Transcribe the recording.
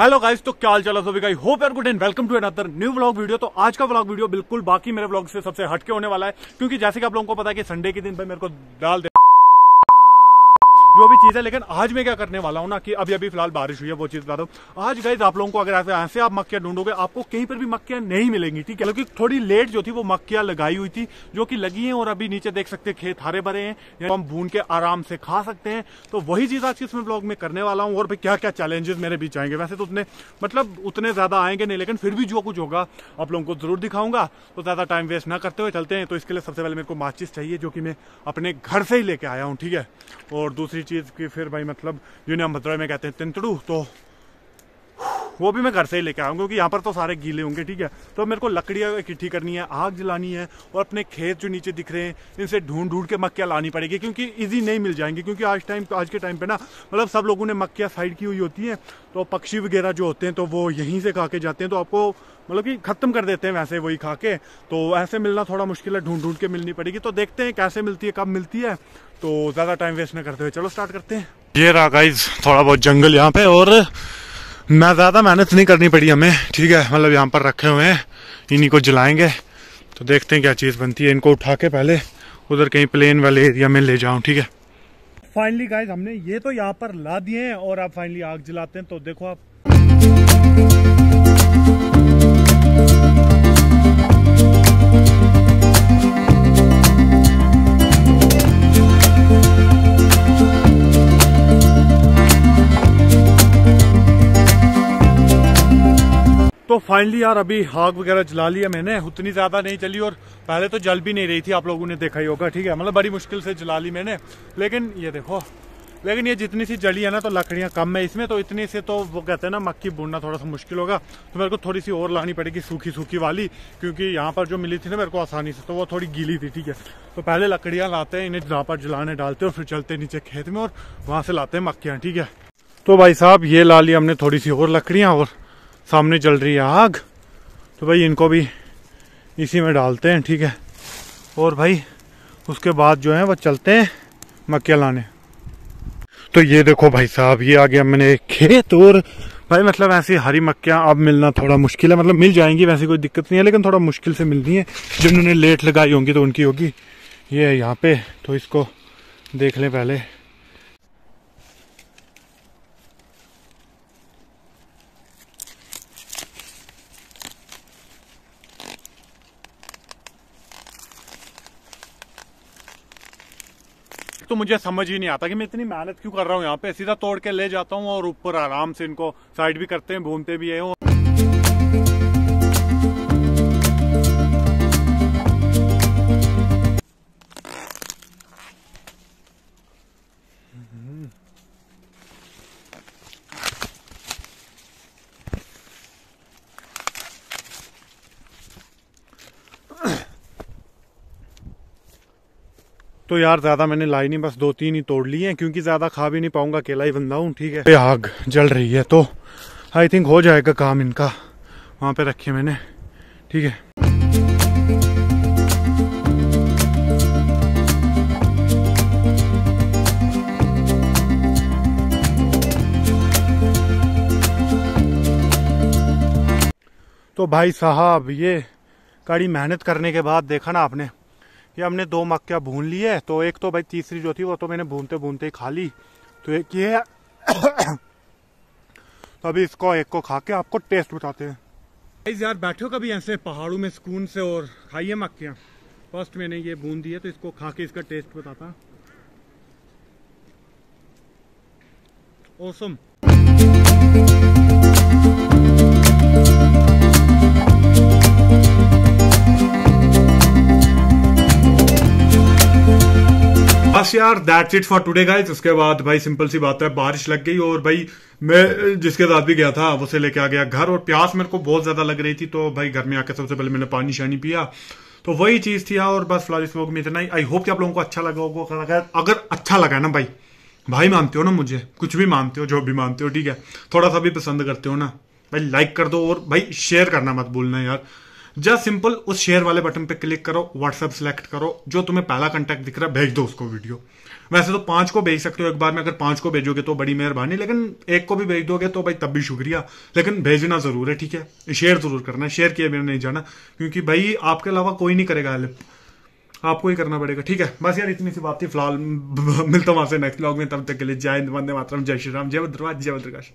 Hello guys तो क्या हाल सभी गाइस होप यार good and welcome to another new vlog video तो आज का व्लॉग वीडियो बिल्कुल बाकी मेरे व्लॉग से सबसे हटके होने वाला है क्योंकि जैसे कि आप लोगों को पता है कि संडे के दिन भाई मेरे को डाल जो भी चीज़ है लेकिन आज मैं क्या करने वाला हूँ ना कि अभी अभी फिलहाल बारिश हुई है वो चीज़ बता हूँ आज गाइज आप लोगों को अगर ऐसे ऐसे आप मक्खियाँ ढूंढोगे आपको कहीं पर भी मक्खियाँ नहीं मिलेंगी ठीक है क्योंकि थोड़ी लेट जो थी वो मक्खियाँ लगाई हुई थी जो कि लगी है और अभी नीचे देख सकते हैं खेत हरे भरे हैं हम भून के आराम से खा सकते हैं तो वही चीज़ आज इसमें ब्लॉग में करने वाला हूँ और भाई क्या क्या चैलेंजेस मेरे बीच आएंगे वैसे तो उतने मतलब उतने ज़्यादा आएंगे नहीं लेकिन फिर भी जो कुछ होगा आप लोगों को जरूर दिखाऊंगा तो ज़्यादा टाइम वेस्ट ना करते हुए चलते हैं तो इसके लिए सबसे पहले मेरे को माचिस चाहिए जो कि मैं अपने घर से ही लेके आया हूँ ठीक है और दूसरी चीज़ की फिर भाई मतलब जिन्हें हम भद्रा में कहते हैं तिंतड़ू तो वो भी मैं घर से ही लेके आऊँगा क्योंकि यहाँ पर तो सारे गीले होंगे ठीक है तो मेरे को लकड़ियाँ इकट्ठी करनी है आग जलानी है और अपने खेत जो नीचे दिख रहे हैं इनसे ढूंढ ढूंढ के मक्कियाँ लानी पड़ेगी क्योंकि ईजी नहीं मिल जाएंगी क्योंकि आज टाइम आज के टाइम पर ना मतलब सब लोगों ने मक्या साइड की हुई होती हैं तो पक्षी वगैरह जो होते हैं तो वो यहीं से खा के जाते हैं तो आपको मतलब कि ख़त्म कर देते हैं वैसे वही खा के तो ऐसे मिलना थोड़ा मुश्किल है ढूंढ ढूंढ के मिलनी पड़ेगी तो देखते हैं कैसे मिलती है कब मिलती है तो ज़्यादा टाइम वेस्ट ना करते हुए चलो स्टार्ट करते हैं ये रहा गाइज थोड़ा बहुत जंगल यहाँ पे और मैं ज़्यादा मेहनत नहीं करनी पड़ी हमें ठीक है मतलब यहाँ पर रखे हुए हैं इन्हीं को जलाएंगे तो देखते हैं क्या चीज़ बनती है इनको उठा के पहले उधर कहीं प्लेन वाले एरिया में ले जाऊँ ठीक है फाइनली गाइज हमने ये तो यहाँ पर ला दिए हैं और आप फाइनली आग जलाते हैं तो देखो आप फाइनली यार अभी हाग वगैरह जला लिया मैंने उतनी ज़्यादा नहीं चली और पहले तो जल भी नहीं रही थी आप लोगों ने देखा ही होगा ठीक है मतलब बड़ी मुश्किल से जला ली मैंने लेकिन ये देखो लेकिन ये जितनी सी जली है ना तो लकड़ियाँ कम है इसमें तो इतनी से तो वो कहते हैं ना मक्की बुनना थोड़ा सा मुश्किल होगा तो मेरे को थोड़ी सी और लानी पड़ेगी सूखी सूखी वाली क्योंकि यहाँ पर जो मिली थी ना मेरे को आसानी से तो वो थोड़ी गीली थी ठीक है तो पहले लकड़ियाँ लाते हैं इन्हें जहाँ पर जलाने डालते हैं और फिर चलते नीचे खेत में और वहाँ से लाते हैं मक्कियाँ ठीक है तो भाई साहब ये ला ली हमने थोड़ी सी और लकड़ियाँ और सामने चल रही है आग तो भाई इनको भी इसी में डालते हैं ठीक है और भाई उसके बाद जो है वो चलते हैं मक्के लाने तो ये देखो भाई साहब ये आ गया मैंने खेत और भाई मतलब ऐसी हरी मक्कियाँ अब मिलना थोड़ा मुश्किल है मतलब मिल जाएंगी वैसे कोई दिक्कत नहीं है लेकिन थोड़ा मुश्किल से मिलती है जिन्होंने लेट लगाई होंगी तो उनकी होगी ये यहाँ पे तो इसको देख लें पहले तो मुझे समझ ही नहीं आता कि मैं इतनी मेहनत क्यों कर रहा हूँ यहाँ पे सीधा तोड़ के ले जाता हूँ और ऊपर आराम से इनको साइड भी करते हैं भूनते भी है तो यार ज़्यादा मैंने लाई नहीं बस दो तीन ही तोड़ ली है क्योंकि ज़्यादा खा भी नहीं पाऊंगा अकेला ही बंदा हूँ ठीक है आग जल रही है तो आई थिंक हो जाएगा काम इनका वहां पे रखे मैंने ठीक है तो भाई साहब ये कड़ी मेहनत करने के बाद देखा ना आपने ये हमने दो मक्या भून ली है तो एक तो भाई तीसरी जो थी वो तो मैंने भूनते भूनते ही खा ली तो एक ये तो अभी इसको एक को खा के आपको टेस्ट बताते हैं भाई यार बैठो कभी ऐसे पहाड़ों में सुकून से और खाइए मक्या फर्स्ट मैंने ये भून दी है तो इसको खा के इसका टेस्ट बताता ओसम awesome. बस यार that's it for today guys उसके बाद भाई सिंपल सी बात है बारिश लग गई और भाई मैं जिसके साथ भी गया था उसे लेके आ गया घर और प्यास मेरे को बहुत ज्यादा लग रही थी तो भाई घर में आके सबसे पहले मैंने पानी शानी पिया तो वही चीज़ थी और बस फिलहाल इस में इतना ही आई होप कि आप लोगों को अच्छा लगा होगा अगर अगर अच्छा लगा ना भाई भाई मानते हो ना मुझे कुछ भी मानते हो जो भी मानते हो ठीक है थोड़ा सा भी पसंद करते हो ना भाई लाइक कर दो और भाई शेयर करना मत भूलना यार जस्ट सिंपल उस शेयर वाले बटन पे क्लिक करो व्हाट्सएप सेलेक्ट करो जो तुम्हें पहला कंटेक्ट दिख रहा है भेज दो उसको वीडियो वैसे तो पांच को भेज सकते हो एक बार में अगर पांच को भेजोगे तो बड़ी मेहरबानी लेकिन एक को भी भेज दोगे तो भाई तब भी शुक्रिया लेकिन भेजना जरूर है ठीक है शेयर जरूर करना है शेयर किए बिना नहीं जाना क्योंकि भाई आपके अलावा कोई नहीं करेगा हेल्प आपको ही करना पड़ेगा ठीक है बस यार इतनी सी बात थी फिलहाल मिलता हूँ आपसे नेक्स्ट ब्लॉग में तब तक के लिए जय हिंद वंदे मातरम जय श्री राम जय भद्रवाद जय भद्रकाश